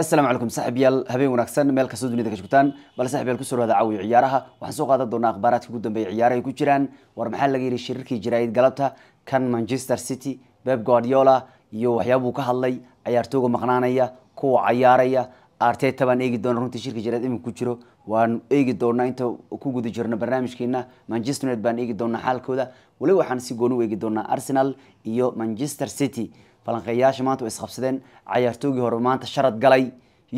asalaamu calaykum saaxiibyaal habeen wanaagsan meel kastoo dunida ka joogtaan bal saaxiibyaal kusoo dhawaada caawiya ciyaaraha waxaan soo qaadan doonaa akhbaaraadka ugu dambeeya ciyaaraha ay ku jiraan war maxaa laga yidhi shirarkii jaraa'id galabta kan manchester city beb guardiola iyo waxyaabuu ka hadlay cayaartooga maqnaanaya kuwa cayaaraya arteta baan eegi doona runtii shirka jaraa'id imin ku jiro waan eegi doonaa inta ku guda jirno barnaamijkeena manchester united baan eegi doonaa xaalkooda waliba waxaan si gooni u eegi doonaa arsenal iyo manchester city balanqeeyayaasha maanta way isqabsadeen cayaartoogii hore maanta sharad galay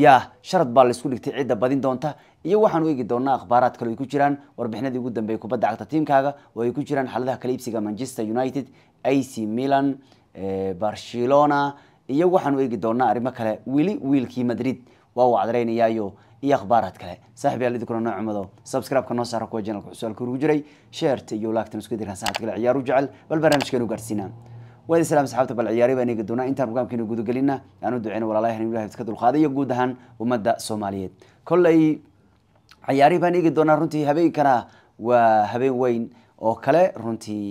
yaa sharad baa laisku dhigtay cidda badin doonta iyo waxaan u eegi doonaa akhbaaraad kale ay ku jiraan warbixinadii ugu dambeeyay kubadda cagta tiimkaaga oo ay ku jiraan xaladaha kala iibsiga manchester united ac milan eh, barcelona iyo waxaan u eegi doonaa arrimo kale weli wiilkii madrid waa uu cadaraynayaayo iyo akhbaaraad kale saaxib yaal idinkuna noo subscribe-ka noo saara kuwa janalka xusualka urugu jiray sheerta iyo laagtan isku dirkan saacad kale ciyaaru jecel bal barnaamijkeenu gaarsiinaa waad islam saxaabta bal ciyaari baan eegi doonaa intaan programkeena gudagelina aan u duceyna walaalahay hanuun ilahay iska dulqaaday iyo guud ahaan ummadda soomaaliyeed kolley ciyaari baan eegi doonaa runtii habeenkana waa habeen weyn oo kale runtii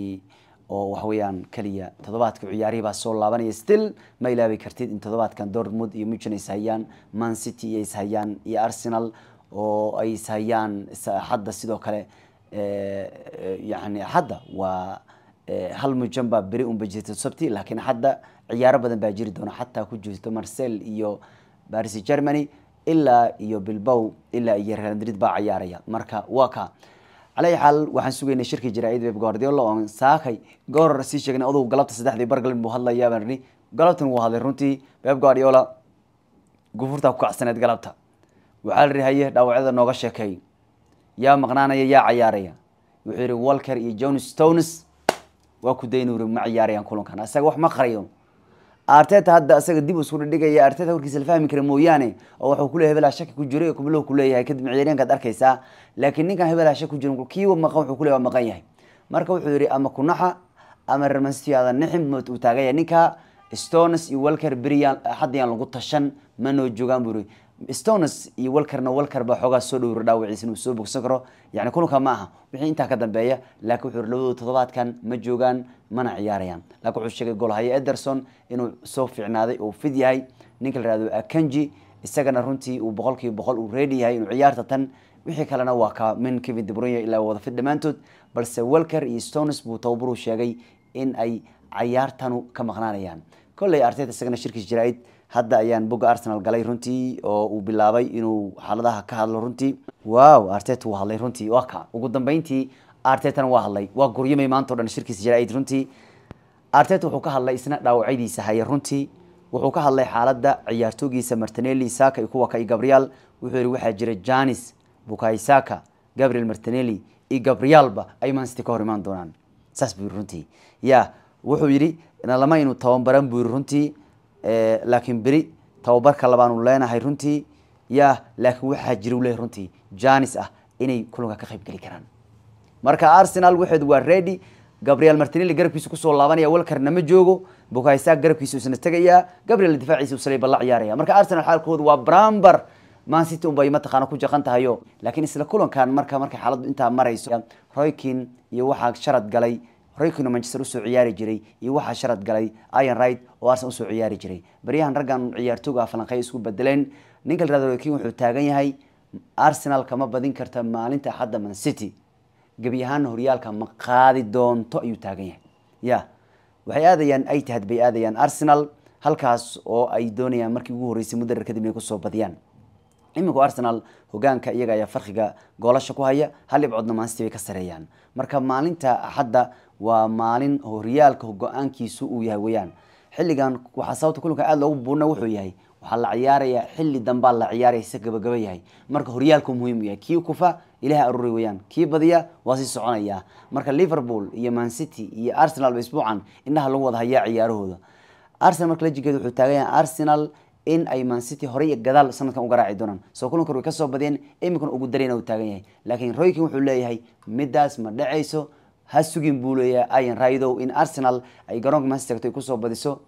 oo waxa weeyaan keliya toddobaadka ciyaarihi baa soo laabanaya still ma ilaabi kartid in toddobaadkan dortmund iyo muchin ay ishayaan man city iyo ishayaan iyo arsenal oo ay ishayaan hadda sidoo kale yani hadda waa Eh, hal mujan baa beri unba jirta sabti laakiin hadda ciyaaro badan baa jiri doona xataa ku jirto marcel iyo baris germany ilaa iyo bilbow ilaa iyo real madrid baa ciyaaraya marka waa ka calayi xaal waxaan sugaynay shirkii jaraa'id beb guardiola oon saakay goor sii sheegnay adugu galabta saddexdii bargalin buu hadlayaa baan galabtan wuu hadlay runtii beb guardiola gufurtaa ku kacsaneed galabta waxaa la idhi dhaawacyada nooga sheekeey yaa maqnaanaya yaa cayaaraya wuxuu yidhi walker iyo john stones waa ku daynuri ma ciyaarayaan kulankan isaga wax ma qariyo arteta hadda isaga dib isku dhigaya arteta warkiisa la fahmi kara mooyaane oo wuxuu kuleeyahay hebel shaki ku jiray kubulo ku kadib ciidankaad arkaysaa laakiin ninkan hebel shaki ku jirin kiiwa maqan wuxuu kuleeyahay maqan yahay marka wuxuu yiri ama kunaxa ama ramansiyaada nixim mood uu taagaya ninka stones iyo walker brian hadiyaan lagu tashan ma joogaan buu yiri stones iyo walkarna baa xoogaa soo dhowr dhaawaciis inuu soo bogsan karo yani kulanka ma aha wixii intaa ka dambeeya laakiin wuxuu labadooda toddobaadkan ma joogaan mana ciyaarayaan laakiin wuxuu sheegay golhaye ederson inuu soo fiicnaaday oo fid yahay ninka la yihahdo akanji isagana runtii uu boqolkiiba boqol uu reedi yahay inuu ciyaarta tan wixii kalena waa ka min kevin debrunya ilaa wada dhammaantood balse walker iyo stones buu tababaruhu sheegay in ay cayaartanu ka maqnaanayaan koley artet isagana shirkiis jaraa'id hadda ayaan bogga arsenal galay runtii oo uu bilaabay inuu xaaladaha ka hadlo runtii wow artet wuu hadlay runtii waa kac ugu dambeyntii artetana waa hadlay waa guryamay maanta dhan shirkiis jaraa'id runtii artet wuxuu ka hadlay isna dhaawacyadiisa haya runtii wuxuu ka hadlay xaaladda ciyaartoogiisa martinelli saka iyo kuwa kai gabriel wuxuu yihi waxaa jira janis bukai saka gabriel martinelli iyo gabrielba ay mancity ka hor imaan doonaan saas buu yiri runtii ya wuxuu yidhi lamaaynu tababaran buu yiri runtii eh, laakiin beri tababarka labaanu leenahay runtii ya laakiin waxaa jira u leeyahy runtii janis ah inay kulanka ka qayb geli karaan marka arsenal waxeedu waa redy gabriel martinelli garabkiisa kusoo laabanaya welkarna ma joogo bukaysa garabkiisu isna tegayaa gabriel difaaciisa saliba la ciyaaraya marka arsenal xaalkoodu waa bramber mancity unbay mataqaana ku jaqan tahayo laakiin isla kulankan marka marka xaaladdu intaa marayso roykin iyo waxaa sharad galay roykino manchester usoo ciyaari jiray iyo waxaa sharad galay iron right oo arsenal usoo ciyaari jiray baryahan raggan ciyaartooga ah falanqey isku bedeleen ninka la yirahdo roykin wuxuu taagan yahay arsenal kama badin karta maalinta hadda man city gebi ahaana horyaalka ma qaadi doonto ayuu taagan yahay ya waxay aadayaan itihad bay aadayaan arsenal halkaas oo ay doonayaan markii ugu horreysay muddarer kadib inay kusoo badiyaan iminka arsenal hogaanka iyaga ayaa farqiga goolasha ku haya hal dhibcoodna maansitii bay ka sareeyaan marka maalinta axadda waa maalin horyaalka go-aankiisu uu yahay weyaan xilligan waxaa sababta kulanka aada loogu buuna wuxuu yahay waxaa la ciyaarayaa xilli dambaa la ciyaaraya si gabagaba yahay marka horyaalku muhiim yahay kii kufa ilaha aruuri weyaan kii badiya waa sii soconaya marka liverpool iyo mancity iyo arsenal ba isbuucan indhaha lagu wada hayaa ciyaarahooda arsenal marka la jigeed wuxuu taagan yahay arsenal in ay mancity hore iyo gadaal sanadkan u garaaci doonaan soo kulankoor way kasoo badiyeen iminkana ugu darayna uu taagan yahay laakiin roykin wuxuu leeyahay midaas ma dhacayso ha sugin buu leeyahay ayan raidow in arsenal ay garoonka manchester ay kusoo badiso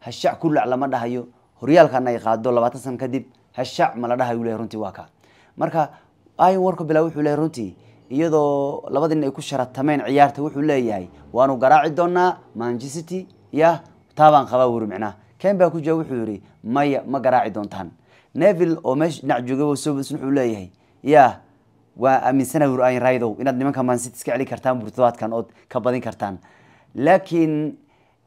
hashac kulac lama dhahayo horyaalkana ay qaado labaatan sana kadib hashac ma la dhahayo leeyahy runtii waa ka marka ayan warko bilaa wuxuu leeyahay runtii iyadoo labada ay ku sharatameen ciyaarta wuxuu leeyahay waanu garaaci doonaa manchester city yah taabaan qabaa wuri micnaa ken baa ku jawab wuxuu yidhi maya ma garaaci doontaan nevil oo meesha dhinac joogay sobs wuxuu leeyahay ya waa aaminsana wur raydow inaad nimanka maansit iska celi kartaan bur ood ka badin kartaan laakiin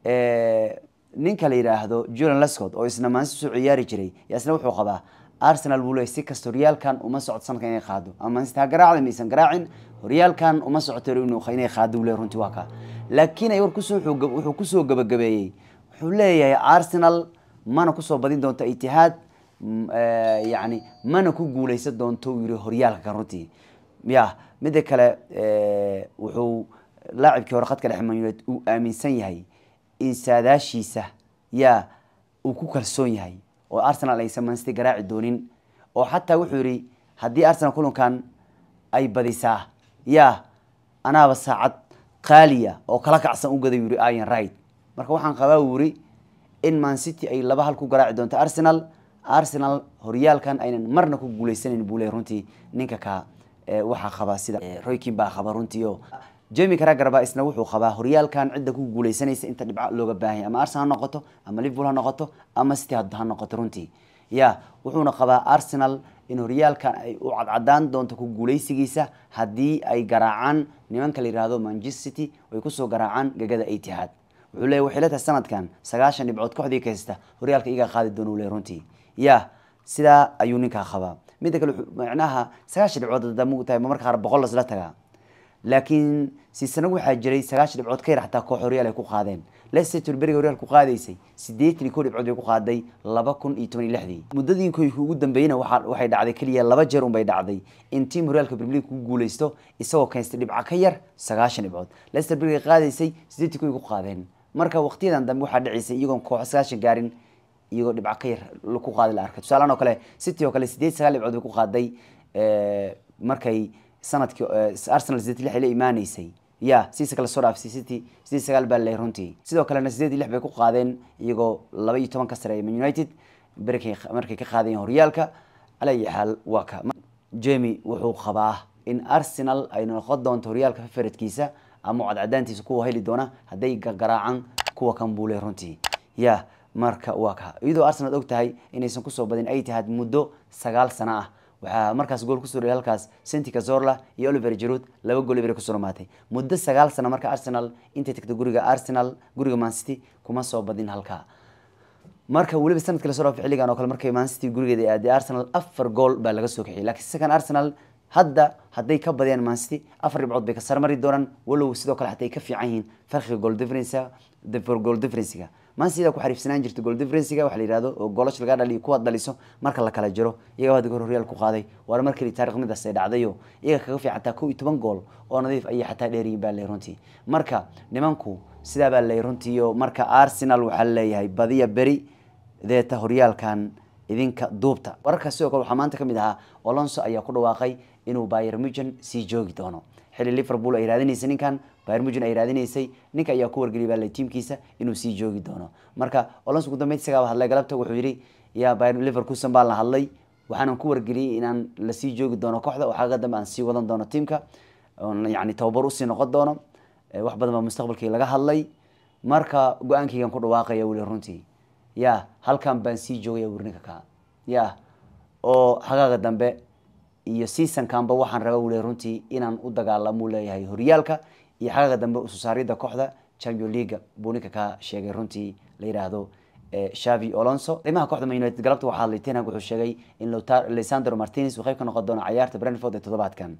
eh, ninka la yidhaahdo julan lascott oo isna maansit usoo ciyaari jiray yaa isna wuxuu qabaa arsenal buu leey si kasto horyaalkan uma socod inay qaado ama maansit ha garaacday maysan garaacin horyaalkan uma socoto inay qaado ule runtii waa ka laakiin ay war kusoo wuxuu kusoo gabagabeeyey wuxuu leeyahay arsenal mana kusoo badin doonto itihaad mm, eh, yani mana ku guuleysan doonto uu yihi horyaalka kan runtii ya midda kale eh, wuxuu laacibkii hore khadka dhexe manuned uu aaminsan yahay in saadaashiisa ya uu ku kalsoon yahay oo arsenal aysan mansti garaaci doonin oo xataa wuxuu yihi haddii arsenal kulankan ay badisaa ya anaaba saacad qaaliya oo kala kacsan u gaday yuri ian right marka waxaan qabaa wuri in man city ay laba hal ku garaaci doonto arsenal arsenal horyaalkan aynan marna ku guuleysanan bule runtii ninka ka waxaa qabaa sida roykin baa qaba runtiio jemi karagarba isna wuxuu qabaa horyaalkan cidda ku guuleysanaysa inta dhibco looga baahanya ama arsenal ha noqoto ama liverpool ha noqoto ama city ha noqoto runtii ya wuxuuna qabaa arsenal in horyaalkan ay u cadcadaan doonto ku guuleysigiisa haddii ay garaacaan nimanka la yihahdo manchester city ay kusoo garaacaan gegada itihaad wuxuu leeyahy waxay leetahay sanadkan sagaashan dhibcood kooxdii kaysta horyaalka iga qaadi doona leey runtii ya sidaa ayuu ninkaa qabaa midda kale macnaha sagaashan dhibcood hadaa mugtahay marka qaar boqol lasla tagaa laakiin siisanagu waxaa jiray sagaashan dhibcood ka yar xataa koox horyaal ay ku qaadeen leicester beriga horyaal ku qaadaysay siddeetan iyo koo dhibcood bay ku qaaday laba kun iyo toban iyo lixdii muddadiinkoy ugu dambeeyna waa waxay dhacday keliya laba jeer unbay dhacday in tiim horyaalka brimilig ku guulaysto isagoo kaynstay dhibco ka yar sagaashan dhibcood leicester beriga qaadaysay siddeetan koy ku qaadeen marka waqtiyadan dambe waxaa dhaceysay iyagoon kooxsaashan gaarin iyagoo dhibco ka yar ku qaadi la arkay tusaalahan oo kale city oo kale sideed sagaal dhibcood bay ku qaaday eh, markay sanadkii eh, arsenal sideed lix ay la ya siisa kale soo dhaafsay city sideed sagaal baa leeyahay runtii sidoo kalena sideed lix bay ku qaadeen iyagoo laba iyo toban ka sareeya man united berkay markay ka qaadayeen horyaalka alayi xaal waa ka jemi wuxuu qabaa in arsenal ay noqon doonto horyaalka favoritkiisa ama cadcadaantiisa kuwa heli doona hadday garaacaan kuwa kan buule runtii ya marka waa ka iyadoo arsenal og tahay inaysan kusoo badin ay tahaad muddo sagaal sano ah waxaa markaas gool kusoo dhiyay halkaas sentika zorla iyo oliver jerud laba gool ibira kusoo muddo sagaal sano marka arsenal intay tagto guriga arsenal guriga mancity kuma soo badin halkaa marka weliba sanadka lasoo dhaafay xilligan oo kale markay mancity gurigeeda aaday arsenal afar gool baa laga soo kaxiyey laakiin sakan arsenal hadda hadday ka badiyaan mansity afar dhibcood bay ka sarmari doonaan walow sidoo kale hataa ka fiican yihiin farqiga gool differenc gool differencega mansidaa ku xariifsanaan jirta gool differencega waxa la yihahdo oo goolash lagaa dhaliyo kuwaad dhaliso marka la kala jiro iyagaa hadda kahor horyaal ku qaaday waana mar keli taarikh dhacdayo iyaga kaga fiican hataa kow iyo toban gool oo nadiif ayay xataa dheeriyin baa leeyahay runtii marka nimanku sidaa baa leeyahay runtii marka arsenal waxaa leeyahay badiya beri deeta horyaalkan idinka duubta wararkaas sidoo kale waxaa maanta ka mid ahaa olonso ayaa ku dhawaaqay inuu bayer mujan sii joogi doono xili liverpool ay raadinaysa ninkan bayer mugen ay raadinaysay ninka ayaa ku wargeliyay baa tiimkiisa inuu sii joogi doono marka olons ugu dambeyn isagaaba hadlay galabta wuxuu yihi yaa bayer liverkusen baan la hadlay waxaanan ku wargeliyey inaan lasii joogi doono kooxda waxaaga dambe aan sii wadan doono tiimka yani tababar usii noqon doono wax badan baa mustaqbalkii laga hadlay marka go-aankaygan ku dhawaaqaya weli runtii ya halkan baan sii joogaya werninka kaa ya oo xagaaga dambe iyo seasonkanba waxaan raba ule runtii inaan u dagaalamo leeyahay horyaalka iyo xaqaqa dambe ususaarida kooxda champion leaga buu ninka ka sheegay runtii la yidhaahdo shavi eh, olonso qiimaha kooxda man united galabta waxaa hadlay tenhag wuxuu sheegay in lesandro martinez uu qayb ka noqon doono cayaarta brentford ee toddobaadkan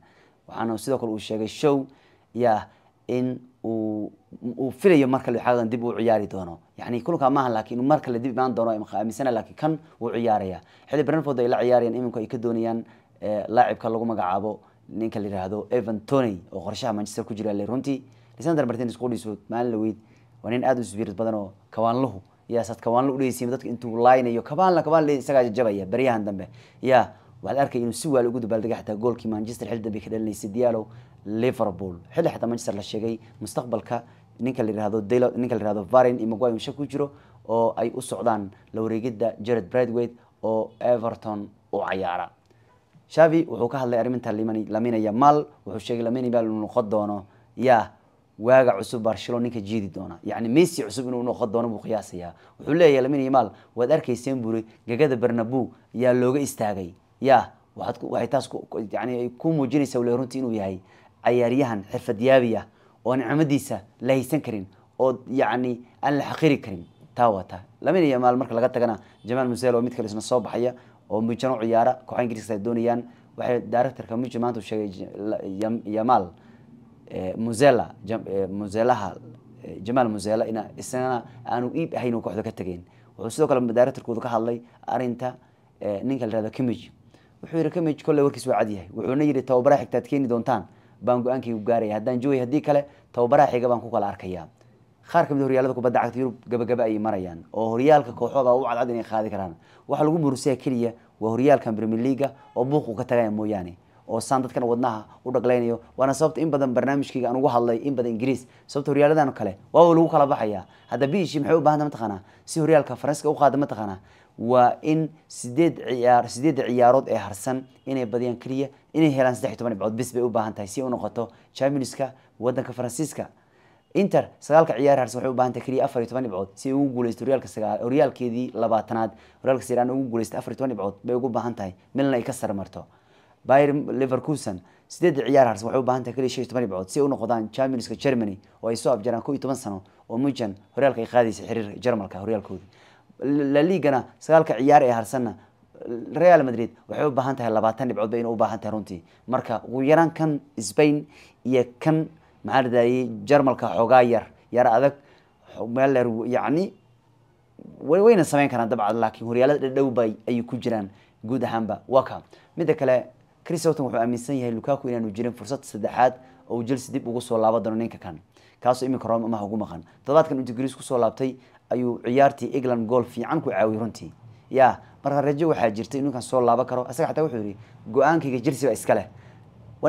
waxaana sidoo kale uu sheegay show yah in uu uu filayo markale xaqadan dib uu ciyaari doono yani kulanka maaha laakiin mar kale dib imaan doono aaminsanaya laakiin kan wuu ciyaaraya xilli brentford ay la ciyaarayaan iminka ay ka doonayaan laacibka lagu magacaabo ninka la yihahdo evan tony oo qorshaha manchester ku jira runtii lisandar martins qudhiisood maalin laweyd waa nin aada u isbiirad badan oo kawaanluhu yaa saad kawaanla dadka intuu laaynayo kabaanla kabaanla isagaa jajabaya baryahan dambe yaa waxaa la inuu si waali ugu dabaaldega xataa goolkii manchester xil dambe ka dhalinaysay dialo liverpool xilli xataa manchester la sheegay mustaqbalka ninka la yihahdo dalo ninka la yihahdo varin iyo maguire shak ku jiro oo ay u socdaan la wareegidda jared bradwade oo everton u cayaara shavi wuxuu ka hadlay arriminta laminaya maal wuxuu sheegay lamini baa noqon doono ya waaga cusub barcelona ninka jiidi doona yani messi cusub inuu noqon doono buu qiyaasayaa wuxuu leeyahay lamini mal waad arkayseen buri gegada bernabeu yaa looga istaagay ya waxay taas yani ku muujinaysa wle runtii inuu yahay cayaaryahan xirfadyaabiya ah oo nicmadiisa la haysan karin oo yani aan la xaqiri karin taa waa taa lamini maal marka laga tagana jamaal musel oo mid kale isna soo baxaya oo mujano ciyaara kooxaha ingiriiska doonayaan waxay directorka muji maanta u sheegay yamal muzela eh, muzelaha jamaal eh, eh, muzela ina isagana aanu iib ahayn uu kooxda ka tegeyn wuxuu sidoo kale directorkoodu ka hadlay arinta ninka la yihahdo kimij wuxuu yihi kimij kolley warkiis waa cadyahay wuxuuna yihi tababaraha xigtaad ad keeni doontaan baan go-aankaygu gaaraya haddaan joogay haddii kale tababaraha xiga baan ku kala arkayaa qaar kamid ah horyaalada kubadda cagta yurub gabagaba ayay marayaan oo horyaalka kooxooda u cadcad inay qaadi karaan waxa lagu burusayaa keliya waa horyaalkan premier leaga oo buuqu ka tagaya mooyaane oo saan dadkan wadnaha u dhaqlaynayo waana sababta in badan barnaamijkayga aan uga hadlay in badan ingiriis sababta horyaaladan kale waaba lagu kala baxayaa hadda biishii maxay u baahanta mataqaanaa si horyaalka faranska u qaada mataqaanaa waa in sideed ciyaar sideedda ciyaarood ee harsan inay badiyaan keliya inay helaan saddex iyo toban dhibcood bis u baahan tahay si u noqoto champions waddanka faransiiska inter sagaalka ciyaarhaas waxay u baahan tahay keliya afar iyo toban dhibcood si ay ugu guulaysto horyaalka sagaa horyaalkeedii labaatanaad horyaalka siraan ugu guulaysta afar iyo toban dhibcood bay ugu baahan tahay milan ay ka sarmarto Bayer Leverkusen sideed ciyaarhaas waxay u baahan tahay kaliya shan iyo toban dhibcood si ay u noqdaan championska Germany oo ay soo abjaraan kow iyo toban sano oo Munchen horyaalka ay qaadaysa xiriirka Jarmalka horyaalkooda La Ligana sagaalka ciyaar ee harsanna real madrid waxay u baahan tahay labaatan dhibcood bay inay u baahan tahay runtii marka ugu yaraan kan Spain iyo kan maxaa ladahayay jarmalka xoogaa yar yar adag meeler yani wayna samayn karaan dabcan laakiin horyaalada dhadhow ba ayay ku jiraan guud ahaanba waa midda kale chris houghton wuxuu aaminsan yahay lukaku inaanu jirin fursad saddexaad oo jelse dib ugu soo laaba doono ninka kan kaasoo iminka rome amaha ugu maqan toddobaadkan intuu greece kusoo laabtay ayuu ciyaartii england gool fiican ku caawiyey runtii ya marka rajo waxaa jirtay inuu ninkan soo laaba karo asaga xataa wuxuu yihi go-aankayga jelse ba iska leh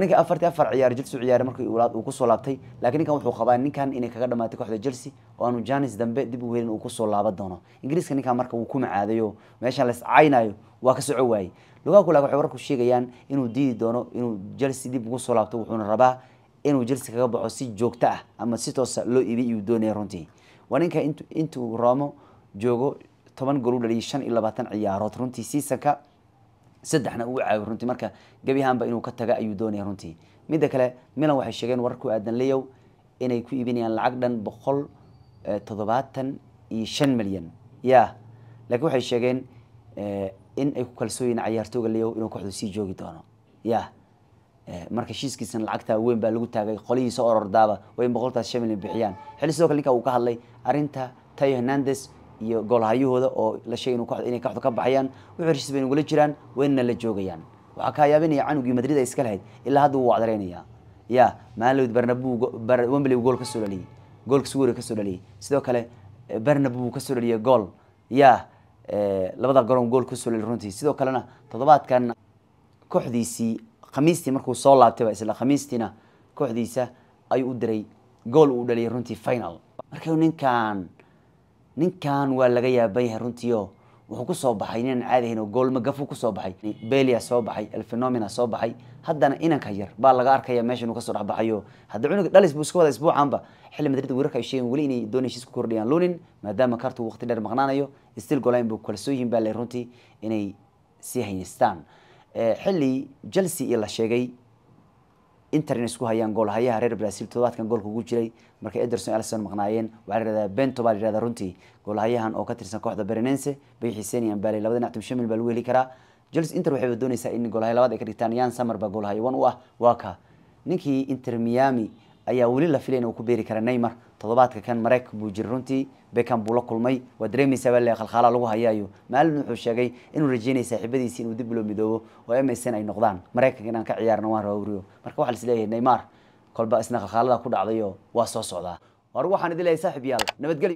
ninka afartii afar ciyaar Chelsea ciyaar markii uu ku laabtay laakiin ninkan wuxuu qabaa ninkan inay kaga dhamaatay kooxda Chelsea oo aanu Janis dambe dib u uu ku laaban doono Ingiriiska ninkan marka uu ku macaadayo meeshan la iscaynayo waa ka socon waayay Lukaku laakiin waxay warku sheegayaan inuu diidi doono inuu Chelsea dib ugu soo laabto wuxuuna rabaa inuu Chelsea kaga baxo si joogto ah ama si toos loo iibi iyuu doonaya runtii waa ninka intuu intuu joogo 10 gool u dhaliyay 5 iyo 20 ciyaarood runtii seasonka saddexna uu caawi runtii marka gebyahaanba inuu ka taga ayuu doonaya runtii midda kale milan waxay sheegeen wararku aadan leyow inay ku iibinayaan lacag dhan boqol eh, toddobaatan iyo shan milyan ya laakiin waxay sheegeen eh, in ay ku kalsooyiin cayaartooga leyow inuu kooxdu sii joogi doono ya eh, marka heshiiskiisana lacagtaa weyn baa lagu taagay qolihii soo orordaaba waa in boqoltaas shan milyan bixiyaan xili sidoo kale ninka uu ka hadlay arinta tayo hernandes iyo goolhayahooda oo la sheegay inay kooxdu ka baxayaan wixii heshiis bay nagula jiraan waynana la joogayaan waxaa ka yaabinaya canugii madrid ay iska lahayd ilaa hadda wuu acdareynaya ya maalawd barnab wembley gool kasoo dhaliyey goolkasi wariga kasoo dhaliyey sidoo kale eh, bernab wuu kasoo dhaliyey gool ya eh, labada garoon gool kasoo dhaliy runtii sidoo kalena toddobaadkan kooxdiisii khamiistii markuu soo laabtay ba isla khamiistiina kooxdiisa ayuu u diray gool uu dhaliyey runtii final markay ninkan ninkan waa laga yaaban yahay runtiio wuxuu kusoo baxay inaan caadi ahayn oo goolmagafu kusoo baxay belia soo baxay alphenomena soo baxay haddana inanka yar baa laga arkaya meesha inuu kasoo dhexbaxayo haddii cunuga dhalis buu iska wada isbuucanba xilli madrid weerarka ay sheegeen weli inay doonay heshiis kordhiyaan lunin maadaama kartu waqti dheer maqnaanayo still golayn buu kalsooyin baa leh runtii inay sii hayeystaan xilli chelsea iyo la sheegay inter isku hayaan goolhayaha reer brasil todobaadkan goolka ugu jiray markay Ederson Alisson maqnaayeen waxaa la yiraahdaa Bento baa la yiraahdaa runtii goolhayahan oo ka tirsan kooxda Berenense bay xiiseen yaan baalay labada dhinac shimil baa lagu heli karaa Jules Inter waxay doonaysaa in goolhayaha labaad ay ka dhigtaan Jan Sommer baa goolhayahan u ah waa ka ninkii Inter Miami ayaa weli la filaya in uu ku beeri kara neymar toddobaadka kan mareyk buu jiray runtii beckham buu la kulmay waa dareemaysaa le khalkhaala lagu hayaayo maalin wuxuu sheegay inuu rajeynayay saaxiibadiisi inuu dib loo midoobo oo emerson ay noqdaan mareykanka inaan ka ciyaarna waan raba wriyo marka waxaa lisleeyahay neymar kolba isna khalkhaalada ku dhacdayo waa soo socdaa war waxaan idin leeyahay saaxiib yaal nabadgelyo